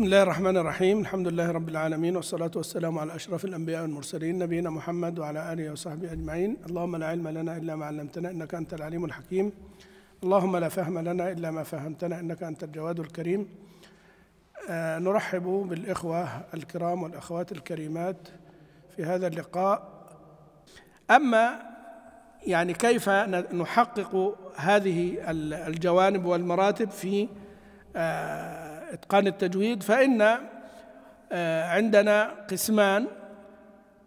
بسم الله الرحمن الرحيم الحمد لله رب العالمين والصلاة والسلام على أشرف الأنبياء والمرسلين نبينا محمد وعلى آله وصحبه أجمعين اللهم لا علم لنا إلا ما علمتنا إنك أنت العليم الحكيم اللهم لا فهم لنا إلا ما فهمتنا إنك أنت الجواد الكريم آه نرحب بالإخوة الكرام والأخوات الكريمات في هذا اللقاء أما يعني كيف نحقق هذه الجوانب والمراتب في آه إتقان التجويد فإن آه، عندنا قسمان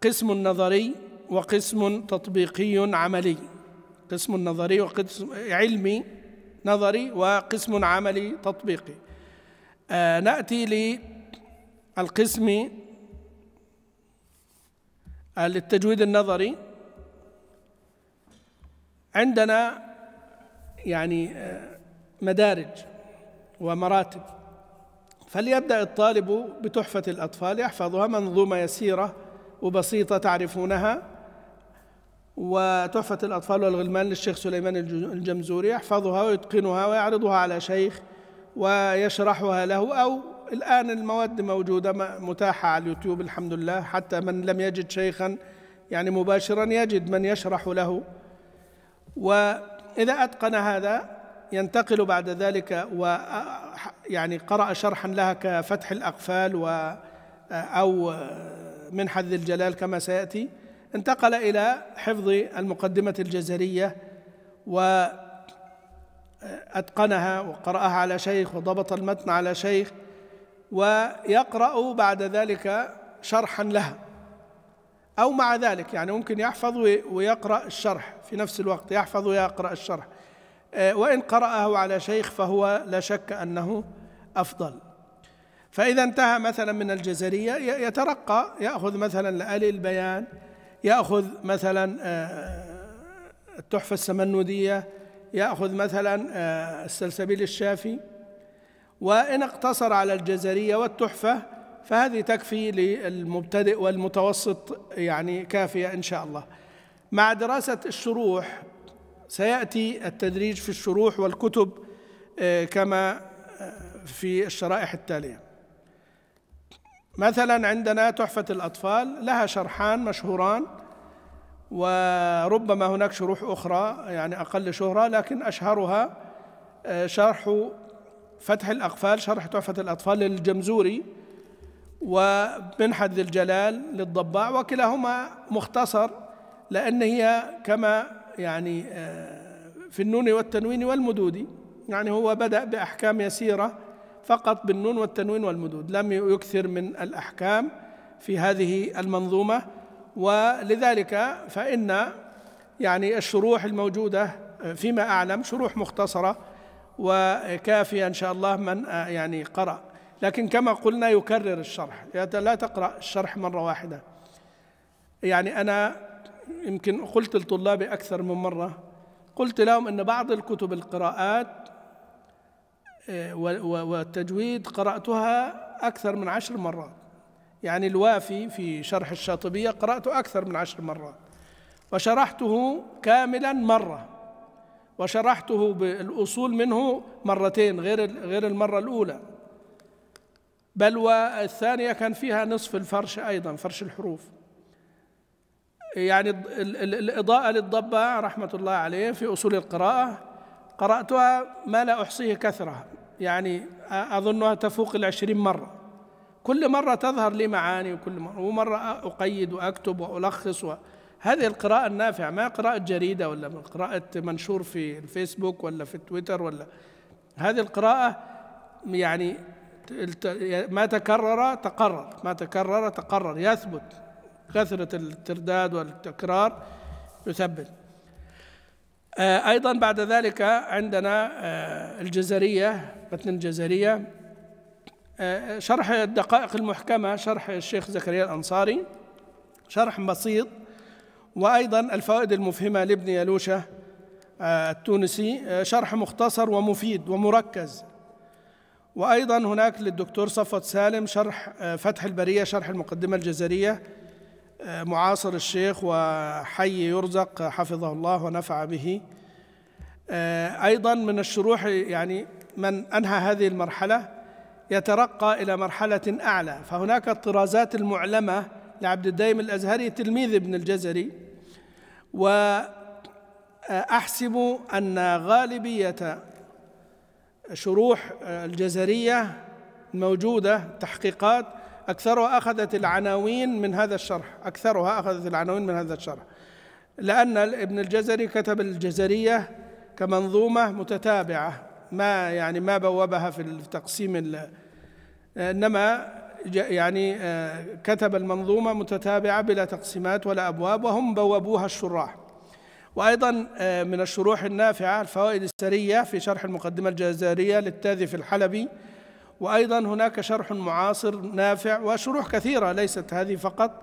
قسم نظري وقسم تطبيقي عملي قسم نظري وقسم علمي نظري وقسم عملي تطبيقي آه، نأتي للقسم آه، للتجويد النظري عندنا يعني مدارج ومراتب فليبدأ الطالب بتحفة الأطفال يحفظها منظومة يسيرة وبسيطة تعرفونها وتحفة الأطفال والغلمان للشيخ سليمان الجمزوري يحفظها ويتقنها ويعرضها على شيخ ويشرحها له أو الآن المواد موجودة متاحة على اليوتيوب الحمد لله حتى من لم يجد شيخا يعني مباشرا يجد من يشرح له وإذا أتقن هذا ينتقل بعد ذلك و يعني قرأ شرحا لها كفتح الأقفال و آه، أو آه، منحة ذي الجلال كما سيأتي انتقل إلى حفظ المقدمة الجزرية وأتقنها آه، وقرأها على شيخ وضبط المتن على شيخ ويقرأ بعد ذلك شرحا لها أو مع ذلك يعني ممكن يحفظ ويقرأ الشرح في نفس الوقت يحفظ ويقرأ الشرح آه، وإن قرأه على شيخ فهو لا شك أنه أفضل فإذا انتهى مثلا من الجزرية يترقى يأخذ مثلا لآل البيان يأخذ مثلا آه، التحفة السمنودية يأخذ مثلا آه، السلسبيل الشافي وإن اقتصر على الجزرية والتحفة فهذه تكفي للمبتدئ والمتوسط يعني كافية إن شاء الله مع دراسة الشروح سياتي التدريج في الشروح والكتب آه، كما آه، في الشرائح التاليه مثلا عندنا تحفه الاطفال لها شرحان مشهوران وربما هناك شروح اخرى يعني اقل شهره لكن اشهرها آه، شرح فتح الاقفال شرح تحفه الاطفال للجمزوري ومنحة ذي الجلال للضباع وكلاهما مختصر لأن هي كما يعني آه، في النون والتنوين والمدود يعني هو بدأ بأحكام يسيرة فقط بالنون والتنوين والمدود لم يكثر من الأحكام في هذه المنظومة ولذلك فإن يعني الشروح الموجودة آه، فيما أعلم شروح مختصرة وكافية إن شاء الله من آه، يعني قرأ لكن كما قلنا يكرر الشرح لا تقرأ الشرح مرة واحدة يعني أنا يمكن قلت لطلابي أكثر من مرة قلت لهم أن بعض الكتب القراءات آه، والتجويد قرأتها أكثر من عشر مرات يعني الوافي في شرح الشاطبية قرأته أكثر من عشر مرات وشرحته كاملا مرة وشرحته بالأصول منه مرتين غير غير المرة الأولى بل والثانية كان فيها نصف الفرش أيضا فرش الحروف يعني الإضاءة للضبة رحمة الله عليه في أصول القراءة قرأتها ما لا أحصيه كثرة يعني أظنها تفوق العشرين مرة كل مرة تظهر لي معاني وكل مرة ومرة أقيد وأكتب وألخص و... هذه القراءة النافعة ما قراءة جريدة ولا قراءة منشور في الفيسبوك ولا في تويتر ولا هذه القراءة يعني ما تكرر تقرر ما تكرر تقرر يثبت كثرة الترداد والتكرار يثبت آه، أيضا بعد ذلك عندنا آه، الجزرية متن الجزرية آه، شرح الدقائق المحكمة شرح الشيخ زكريا الأنصاري شرح بسيط وأيضا الفوائد المفهمة لابن يلوشة التونسي شرح مختصر ومفيد ومركز وأيضا هناك للدكتور صفوت سالم شرح فتح البرية شرح المقدمة الجزرية معاصر الشيخ وحي يرزق حفظه الله ونفع به آه، أيضا من الشروح يعني من أنهى هذه المرحلة يترقى إلى مرحلة أعلى فهناك الطرازات المعلمة لعبد الدايم الأزهري تلميذ ابن الجزري وأحسب أن غالبية شروح الجزرية الموجودة تحقيقات أكثرها أخذت العناوين من هذا الشرح أكثرها أخذت العناوين من هذا الشرح لأن ابن الجزري كتب الجزرية كمنظومة متتابعة ما يعني ما بوبها في التقسيم إنما يعني آه، كتب المنظومة متتابعة بلا تقسيمات ولا أبواب وهم بوبوها الشراح وأيضا آه، من الشروح النافعة الفوائد السرية في شرح المقدمة الجزرية للتاذي في الحلبي وايضا هناك شرح معاصر نافع وشروح كثيره ليست هذه فقط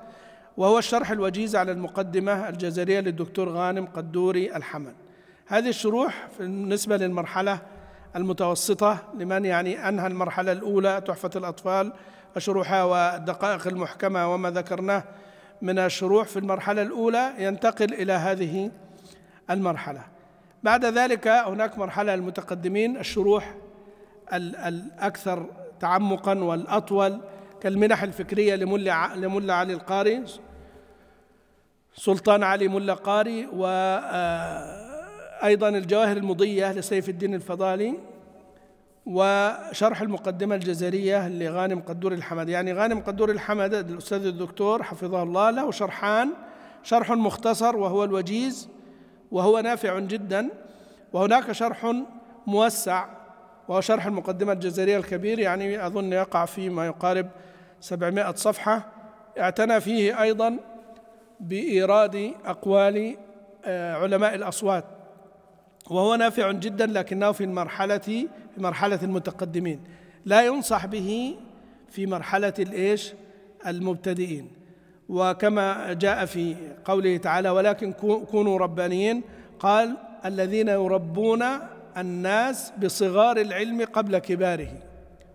وهو الشرح الوجيز على المقدمه الجزريه للدكتور غانم قدوري الحمل هذه الشروح بالنسبه للمرحله المتوسطه لمن يعني انهى المرحله الاولى تحفه الاطفال وشروحها والدقائق المحكمه وما ذكرناه من الشروح في المرحله الاولى ينتقل الى هذه المرحله بعد ذلك هناك مرحله المتقدمين الشروح الأكثر تعمقا والأطول كالمنح الفكرية لملا علي القاري سلطان علي ملا قاري وأيضا آه، الجواهر المضية لسيف الدين الفضالي وشرح المقدمة الجزرية لغانم قدور الحمد يعني غانم قدور الحمد الأستاذ الدكتور حفظه الله له شرحان شرح مختصر وهو الوجيز وهو نافع جدا وهناك شرح موسع وهو شرح المقدمة الجزائرية الكبير يعني أظن يقع في ما يقارب 700 صفحة اعتنى فيه أيضا بإيراد أقوال آه، علماء الأصوات وهو نافع جدا لكنه في المرحلة في مرحلة المتقدمين لا ينصح به في مرحلة الإيش المبتدئين وكما جاء في قوله تعالى ولكن كونوا ربانيين قال الذين يربون الناس بصغار العلم قبل كباره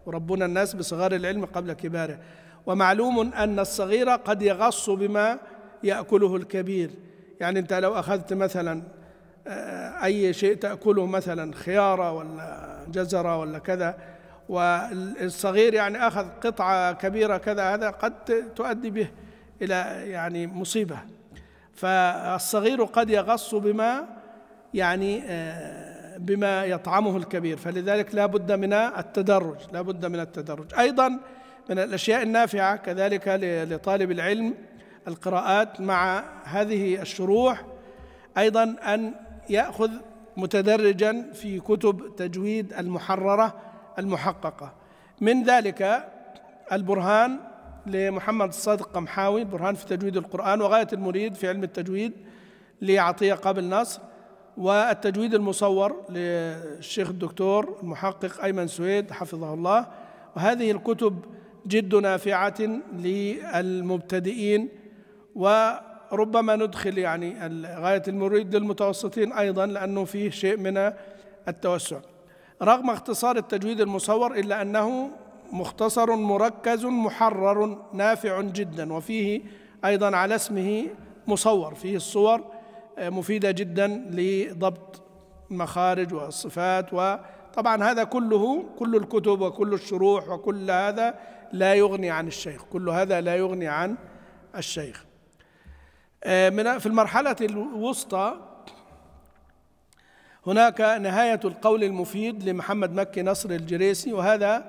وربنا الناس بصغار العلم قبل كباره ومعلوم ان الصغير قد يغص بما ياكله الكبير يعني انت لو اخذت مثلا آه، اي شيء تاكله مثلا خياره ولا جزره ولا كذا والصغير يعني اخذ قطعه كبيره كذا هذا قد تؤدي به الى يعني مصيبه فالصغير قد يغص بما يعني آه بما يطعمه الكبير فلذلك لا بد من التدرج لا بد من التدرج أيضا من الأشياء النافعة كذلك لطالب العلم القراءات مع هذه الشروح أيضا أن يأخذ متدرجا في كتب تجويد المحررة المحققة من ذلك البرهان لمحمد الصادق قمحاوي برهان في تجويد القرآن وغاية المريد في علم التجويد لعطية قابل نصر والتجويد المصور للشيخ الدكتور المحقق أيمن سويد حفظه الله وهذه الكتب جد نافعة للمبتدئين وربما ندخل يعني غاية المريد للمتوسطين أيضا لأنه فيه شيء من التوسع رغم اختصار التجويد المصور إلا أنه مختصر مركز محرر نافع جدا وفيه أيضا على اسمه مصور فيه الصور مفيدة جدا لضبط المخارج والصفات وطبعا هذا كله كل الكتب وكل الشروح وكل هذا لا يغني عن الشيخ كل هذا لا يغني عن الشيخ آه، من في المرحلة الوسطى هناك نهاية القول المفيد لمحمد مكي نصر الجريسي وهذا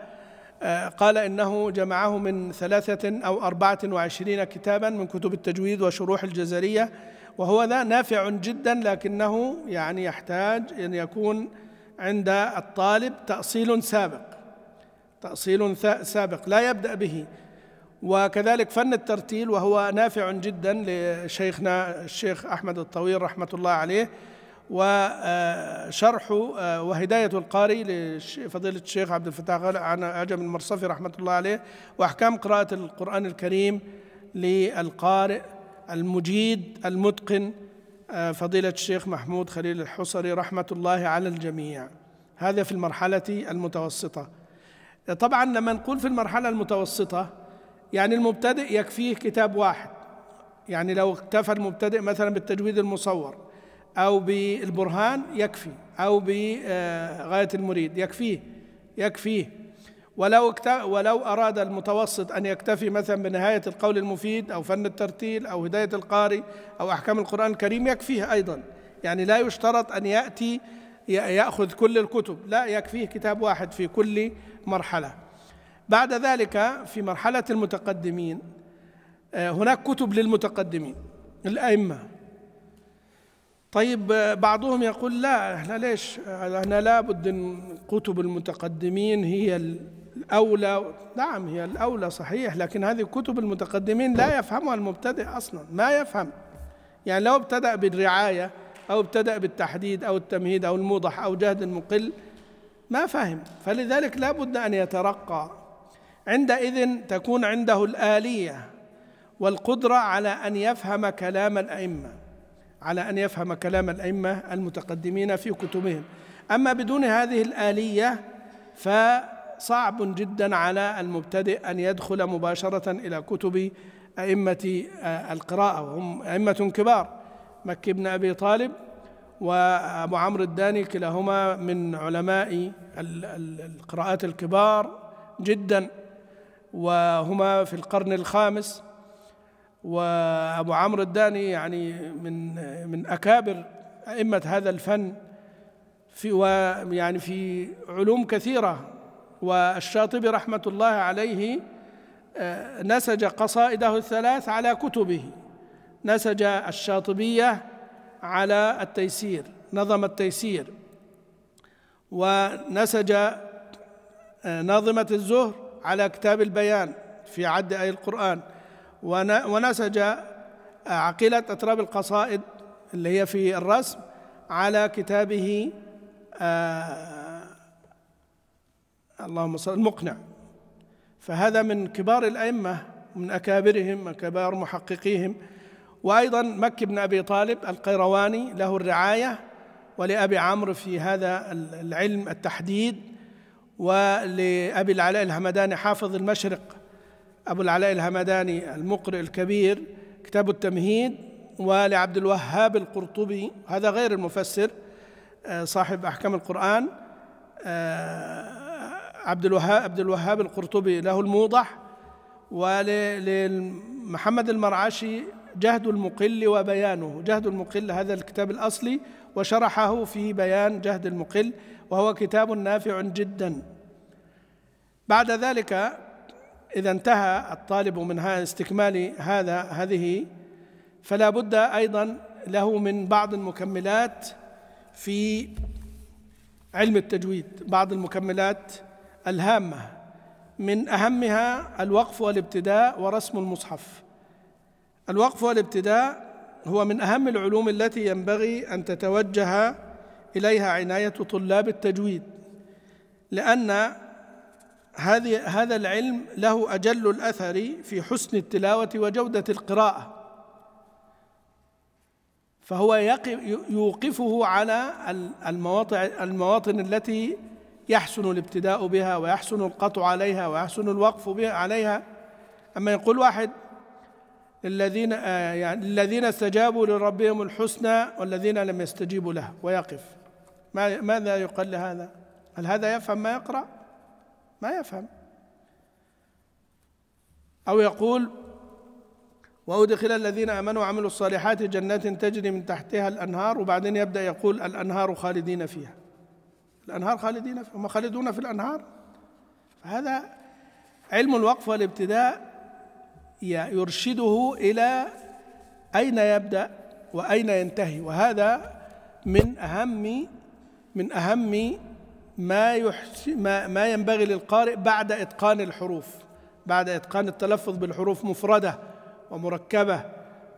آه، قال إنه جمعه من ثلاثة أو أربعة وعشرين كتابا من كتب التجويد وشروح الجزرية وهو ذا نافع جدا لكنه يعني يحتاج أن يكون عند الطالب تأصيل سابق تأصيل سابق لا يبدأ به وكذلك فن الترتيل وهو نافع جدا لشيخنا الشيخ أحمد الطويل رحمة الله عليه وشرح آه، آه، وهداية القاري لفضيلة الشيخ عبد الفتاح عن عجم المرصفي رحمة الله عليه وأحكام قراءة القرآن الكريم للقارئ المجيد المتقن آه، فضيلة الشيخ محمود خليل الحصري رحمة الله على الجميع هذا في المرحلة المتوسطة آه، طبعا لما نقول في المرحلة المتوسطة يعني المبتدئ يكفيه كتاب واحد يعني لو اكتفى المبتدئ مثلا بالتجويد المصور أو بالبرهان يكفي أو بغاية آه، المريد يكفيه يكفيه ولو, ولو أراد المتوسط أن يكتفي مثلا بنهاية القول المفيد أو فن الترتيل أو هداية القارئ أو أحكام القرآن الكريم يكفيه أيضا يعني لا يشترط أن يأتي يأخذ كل الكتب لا يكفيه كتاب واحد في كل مرحلة بعد ذلك في مرحلة المتقدمين آه، هناك كتب للمتقدمين الأئمة طيب آه، بعضهم يقول لا احنا ليش احنا لابد ان كتب المتقدمين هي الأولى نعم هي الأولى صحيح لكن هذه كتب المتقدمين لا يفهمها المبتدئ أصلا ما يفهم يعني لو ابتدأ بالرعاية أو ابتدأ بالتحديد أو التمهيد أو الموضح أو جهد المقل ما فهم فلذلك لا بد أن يترقى عندئذ تكون عنده الآلية والقدرة على أن يفهم كلام الأئمة على أن يفهم كلام الأئمة المتقدمين في كتبهم أما بدون هذه الآلية ف صعب جدا على المبتدئ أن يدخل مباشرة إلى كتب أئمة آه، القراءة وهم أئمة كبار مكي بن أبي طالب وأبو عمرو الداني كلاهما من علماء القراءات الكبار جدا وهما في القرن الخامس وأبو عمرو الداني يعني من من أكابر أئمة هذا الفن في ويعني في علوم كثيرة والشاطبي رحمة الله عليه آه، نسج قصائده الثلاث على كتبه نسج الشاطبية على التيسير نظم التيسير ونسج آه، ناظمة الزهر على كتاب البيان في عد أي القرآن ونسج آه، عقيلة أتراب القصائد اللي هي في الرسم على كتابه اللهم صل المقنع فهذا من كبار الأئمة من أكابرهم من كبار محققيهم وأيضا مكي بن أبي طالب القيرواني له الرعاية ولأبي عمرو في هذا العلم التحديد ولأبي العلاء الهمداني حافظ المشرق أبو العلاء الهمداني المقرئ الكبير كتاب التمهيد ولعبد الوهاب القرطبي هذا غير المفسر آه، صاحب أحكام القرآن آه، عبد الوهاب عبد الوهاب القرطبي له الموضح ولمحمد المرعشي جهد المقل وبيانه جهد المقل هذا الكتاب الأصلي وشرحه في بيان جهد المقل وهو كتاب نافع جدا بعد ذلك إذا انتهى الطالب من استكمال هذا هذه فلا بد أيضا له من بعض المكملات في علم التجويد بعض المكملات الهامة من أهمها الوقف والابتداء ورسم المصحف الوقف والابتداء هو من أهم العلوم التي ينبغي أن تتوجه إليها عناية طلاب التجويد لأن هذه هذا العلم له أجل الأثر في حسن التلاوة وجودة القراءة فهو يوقفه على المواطن المواطن التي يحسن الابتداء بها ويحسن القطع عليها ويحسن الوقف بها عليها أما يقول واحد الذين آه، يعني الذين استجابوا لربهم الحسنى والذين لم يستجيبوا له ويقف ما ماذا يقال لهذا؟ هل هذا يفهم ما يقرأ؟ ما يفهم أو يقول وأدخل الذين آمنوا وعملوا الصالحات جنات تجري من تحتها الأنهار وبعدين يبدأ يقول الأنهار خالدين فيها الأنهار خالدين هم خالدون في الأنهار فهذا علم الوقف والابتداء يرشده إلى أين يبدأ وأين ينتهي وهذا من أهم من أهم ما, يحس ما, ما ينبغي للقارئ بعد إتقان الحروف بعد إتقان التلفظ بالحروف مفردة ومركبة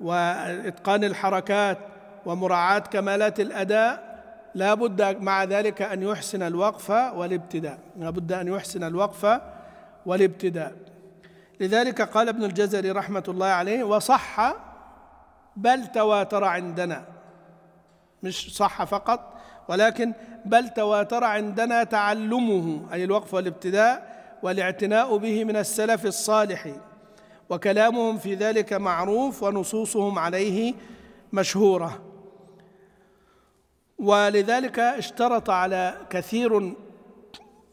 وإتقان الحركات ومراعاة كمالات الأداء لا بد مع ذلك أن يحسن الوقف والابتداء لا بد أن يحسن الوقف والابتداء لذلك قال ابن الجزري رحمة الله عليه وصح بل تواتر عندنا مش صح فقط ولكن بل تواتر عندنا تعلمه أي الوقف والابتداء والاعتناء به من السلف الصالح وكلامهم في ذلك معروف ونصوصهم عليه مشهوره ولذلك اشترط على كثير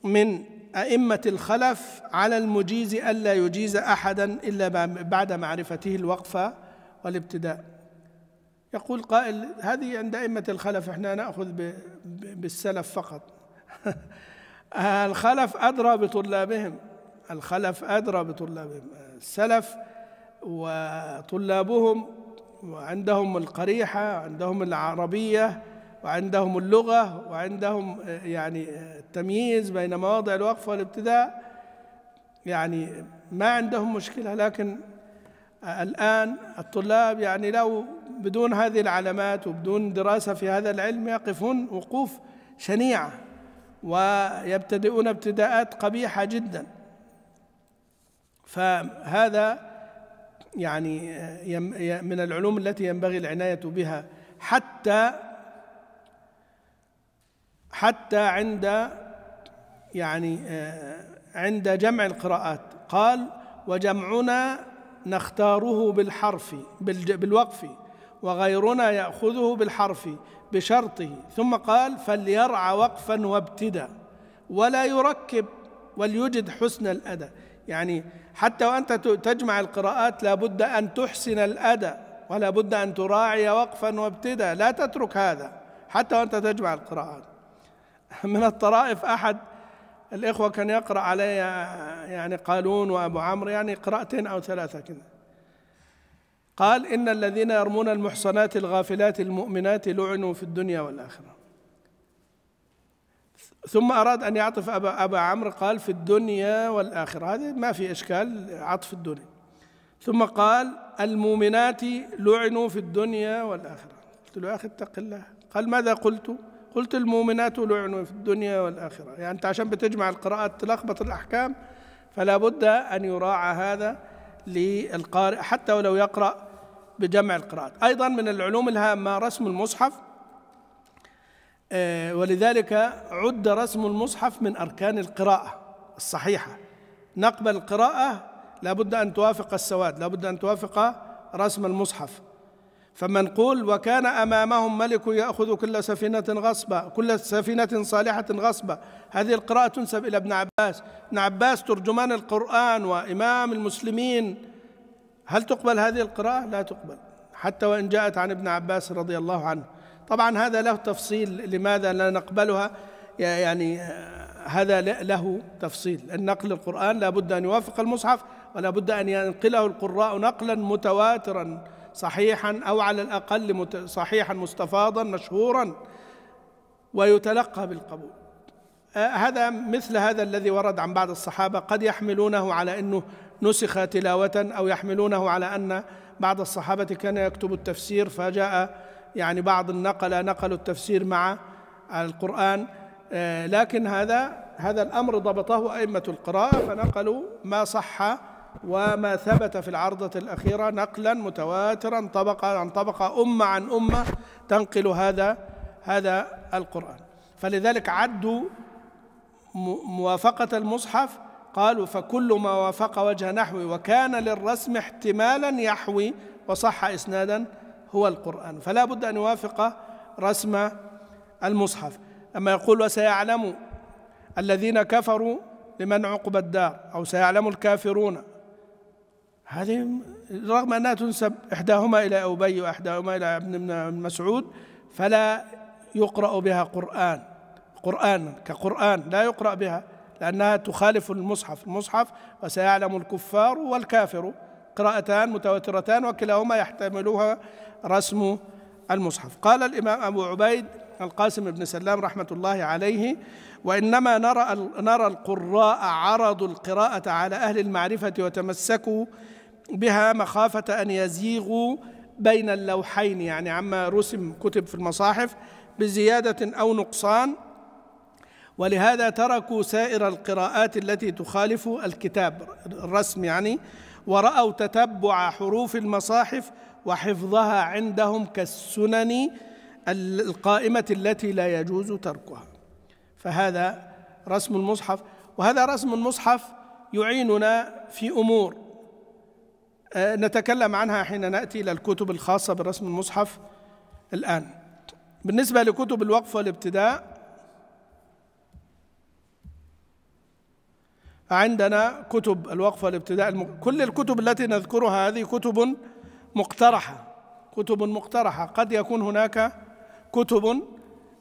من أئمة الخلف على المجيز ألا يجيز أحدا إلا بعد معرفته الوقفة والابتداء يقول قائل هذه عند أئمة الخلف احنا نأخذ بالسلف فقط الخلف أدرى بطلابهم الخلف أدرى بطلابهم السلف وطلابهم وعندهم القريحة عندهم العربية وعندهم اللغة وعندهم آه، يعني آه، التمييز بين مواضع الوقف والابتداء يعني ما عندهم مشكلة لكن آه، الآن الطلاب يعني لو بدون هذه العلامات وبدون دراسة في هذا العلم يقفون وقوف شنيعة ويبتدئون ابتداءات قبيحة جدا فهذا يعني من العلوم التي ينبغي العناية بها حتى حتى عند يعني آه، عند جمع القراءات قال وجمعنا نختاره بالحرف بالوقف وغيرنا ياخذه بالحرف بشرطه ثم قال فليرعى وقفا وابتدا ولا يركب وليجد حسن الاداء يعني حتى وانت تجمع القراءات لابد ان تحسن الاداء ولا بد ان تراعي وقفا وابتدا لا تترك هذا حتى وانت تجمع القراءات من الطرائف أحد الإخوة كان يقرأ علي يعني قالون وأبو عمرو يعني قراءتين أو ثلاثة كذا قال إن الذين يرمون المحصنات الغافلات المؤمنات لعنوا في الدنيا والآخرة ثم أراد أن يعطف أبا, أبا عمرو قال في الدنيا والآخرة هذه ما في إشكال عطف الدنيا ثم قال المؤمنات لعنوا في الدنيا والآخرة قلت له يا أخي اتق الله قال ماذا قلت؟ قلت المؤمنات لعنوا في الدنيا والآخرة يعني أنت عشان بتجمع القراءات تلخبط الأحكام فلا بد أن يراعى هذا للقارئ حتى ولو يقرأ بجمع القراءات أيضا من العلوم الهامة رسم المصحف آه، ولذلك عد رسم المصحف من أركان القراءة الصحيحة نقبل القراءة لا بد أن توافق السواد لا بد أن توافق رسم المصحف فمنقول وكان امامهم ملك ياخذ كل سفينه غصبا كل سفينه صالحه غصبا هذه القراءه تنسب الى ابن عباس ابن عباس ترجمان القران وامام المسلمين هل تقبل هذه القراءه لا تقبل حتى وان جاءت عن ابن عباس رضي الله عنه طبعا هذا له تفصيل لماذا لا نقبلها يعني هذا له تفصيل النقل القرآن لا بد أن يوافق المصحف ولا بد أن ينقله القراء نقلا متواترا صحيحا او على الاقل صحيحا مستفاضا مشهورا ويتلقى بالقبول هذا مثل هذا الذي ورد عن بعض الصحابه قد يحملونه على انه نسخ تلاوه او يحملونه على ان بعض الصحابه كان يكتب التفسير فجاء يعني بعض النقل نقل التفسير مع القرآن لكن هذا هذا الأمر ضبطه أئمة القراءة فنقلوا ما صح وما ثبت في العرضة الأخيرة نقلا متواترا طبقة عن طبقة أمة عن أمة تنقل هذا هذا القرآن فلذلك عدوا موافقة المصحف قالوا فكل ما وافق وجه نحوي وكان للرسم احتمالا يحوي وصح إسنادا هو القرآن فلا بد أن يوافق رسم المصحف أما يقول وسيعلم الذين كفروا لمن عقب الدار أو سيعلم الكافرون هذه رغم أنها تنسب إحداهما إلى أبي وإحداهما إلى ابن مسعود فلا يقرأ بها قرآن قرآن كقرآن لا يقرأ بها لأنها تخالف المصحف المصحف وسيعلم الكفار والكافر قراءتان متواترتان وكلاهما يحتملها رسم المصحف قال الإمام أبو عبيد القاسم بن سلام رحمة الله عليه وإنما نرى نرى القراء عرضوا القراءة على أهل المعرفة وتمسكوا بها مخافة أن يزيغوا بين اللوحين يعني عما رسم كتب في المصاحف بزيادة أو نقصان ولهذا تركوا سائر القراءات التي تخالف الكتاب الرسم يعني ورأوا تتبع حروف المصاحف وحفظها عندهم كالسنن القائمة التي لا يجوز تركها فهذا رسم المصحف وهذا رسم المصحف يعيننا في أمور آه، نتكلم عنها حين ناتي الى الكتب الخاصه برسم المصحف الان بالنسبه لكتب الوقف والابتداء عندنا كتب الوقف والابتداء كل الكتب التي نذكرها هذه كتب مقترحه كتب مقترحه قد يكون هناك كتب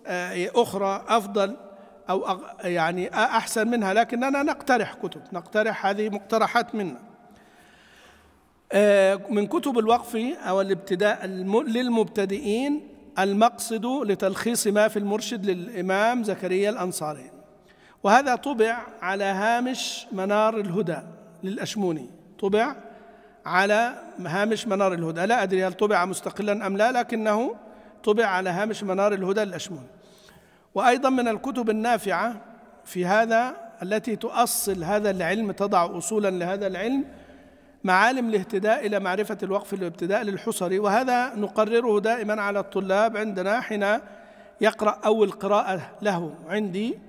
آه، اخرى افضل او يعني احسن منها لكننا نقترح كتب نقترح هذه مقترحات منا آه، من كتب الوقف أو الابتداء للمبتدئين المقصد لتلخيص ما في المرشد للإمام زكريا الأنصاري وهذا طبع على هامش منار الهدى للأشموني طبع على هامش منار الهدى لا أدري هل طبع مستقلا أم لا لكنه طبع على هامش منار الهدى للأشموني وأيضا من الكتب النافعة في هذا التي تؤصل هذا العلم تضع أصولا لهذا العلم معالم الاهتداء إلى معرفة الوقف الابتداء للحصري وهذا نقرره دائما على الطلاب عندنا حين يقرأ أول قراءة له عندي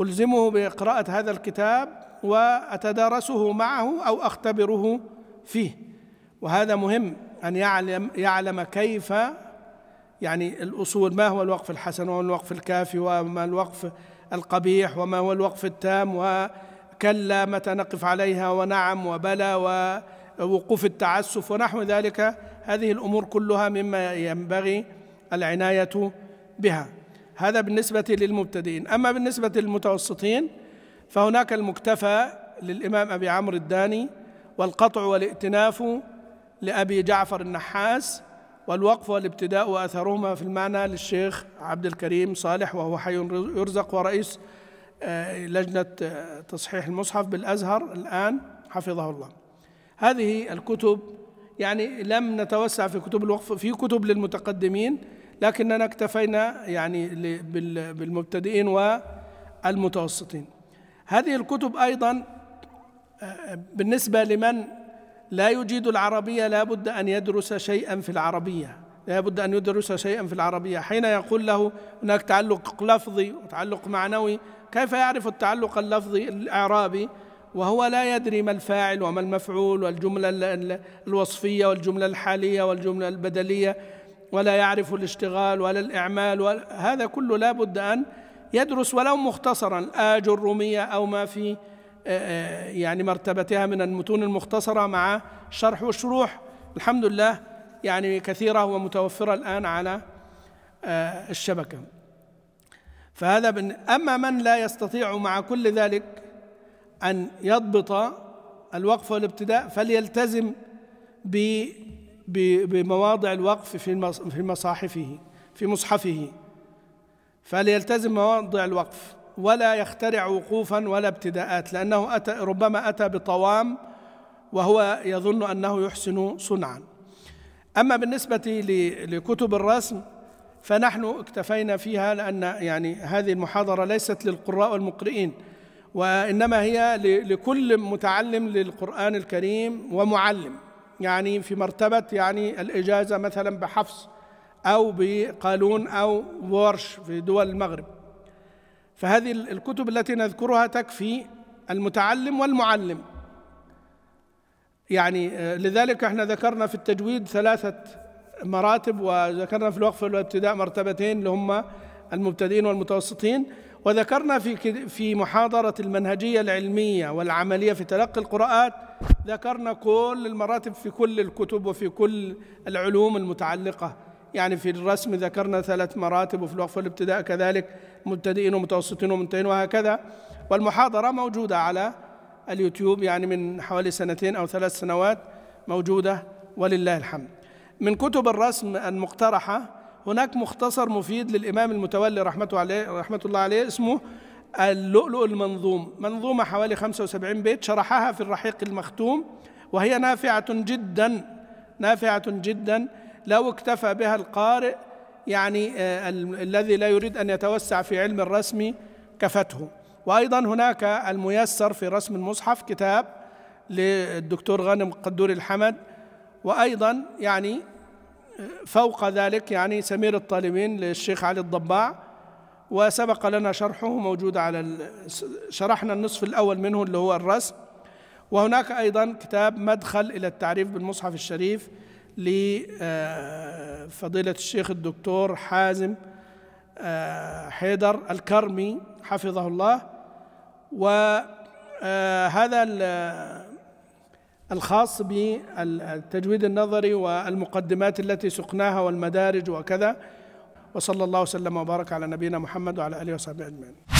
ألزمه بقراءة هذا الكتاب وأتدارسه معه أو أختبره فيه وهذا مهم أن يعلم, يعلم كيف يعني الأصول ما هو الوقف الحسن وما الوقف الكافي وما الوقف القبيح وما هو الوقف التام وما كلا متى نقف عليها ونعم وبلى ووقوف التعسف ونحو ذلك هذه الامور كلها مما ينبغي العنايه بها هذا بالنسبه للمبتدئين اما بالنسبه للمتوسطين فهناك المكتفى للامام ابي عمرو الداني والقطع والائتناف لابي جعفر النحاس والوقف والابتداء واثرهما في المعنى للشيخ عبد الكريم صالح وهو حي يرزق ورئيس آه، لجنة آه، تصحيح المصحف بالأزهر الآن حفظه الله هذه الكتب يعني لم نتوسع في كتب الوقف في كتب للمتقدمين لكننا اكتفينا يعني بالمبتدئين والمتوسطين هذه الكتب أيضا آه، بالنسبة لمن لا يجيد العربية لا بد أن يدرس شيئا في العربية لا بد أن يدرس شيئا في العربية حين يقول له هناك تعلق لفظي وتعلق معنوي كيف يعرف التعلق اللفظي الإعرابي وهو لا يدري ما الفاعل وما المفعول والجملة الوصفية والجملة الحالية والجملة البدلية ولا يعرف الاشتغال ولا الإعمال هذا كله لا بد أن يدرس ولو مختصرا آج الرومية أو ما في يعني مرتبتها من المتون المختصرة مع شرح والشروح الحمد لله يعني كثيرة ومتوفرة الآن على الشبكة فهذا بن أما من لا يستطيع مع كل ذلك أن يضبط الوقف والابتداء فليلتزم بمواضع الوقف في مصاحفه في مصحفه فليلتزم مواضع الوقف ولا يخترع وقوفا ولا ابتداءات لأنه أتى ربما أتى بطوام وهو يظن أنه يحسن صنعا أما بالنسبة لكتب الرسم فنحن اكتفينا فيها لأن يعني هذه المحاضرة ليست للقراء والمقرئين وإنما هي لكل متعلم للقرآن الكريم ومعلم يعني في مرتبة يعني الإجازة مثلا بحفص أو بقالون أو ورش في دول المغرب فهذه الكتب التي نذكرها تكفي المتعلم والمعلم يعني آه، لذلك احنا ذكرنا في التجويد ثلاثة مراتب وذكرنا في الوقف والابتداء مرتبتين اللي المبتدئين والمتوسطين وذكرنا في في محاضرة المنهجية العلمية والعملية في تلقي القراءات ذكرنا كل المراتب في كل الكتب وفي كل العلوم المتعلقة يعني في الرسم ذكرنا ثلاث مراتب وفي الوقف والابتداء كذلك مبتدئين ومتوسطين ومنتهين وهكذا والمحاضرة موجودة على اليوتيوب يعني من حوالي سنتين أو ثلاث سنوات موجودة ولله الحمد من كتب الرسم المقترحة هناك مختصر مفيد للإمام المتولي رحمته عليه رحمة الله عليه اسمه اللؤلؤ المنظوم منظومة حوالي 75 بيت شرحها في الرحيق المختوم وهي نافعة جدا نافعة جدا لو اكتفى بها القارئ يعني آه، الذي لا يريد أن يتوسع في علم الرسم كفته وأيضا هناك الميسر في رسم المصحف كتاب للدكتور غانم قدوري الحمد وأيضا يعني فوق ذلك يعني سمير الطالبين للشيخ علي الضباع وسبق لنا شرحه موجود على شرحنا النصف الأول منه اللي هو الرسم وهناك أيضا كتاب مدخل إلى التعريف بالمصحف الشريف لفضيلة آه، الشيخ الدكتور حازم آه، حيدر الكرمي حفظه الله وهذا آه، الخاص بالتجويد النظري والمقدمات التي سقناها والمدارج وكذا وصلى الله وسلم وبارك على نبينا محمد وعلى اله وصحبه اجمعين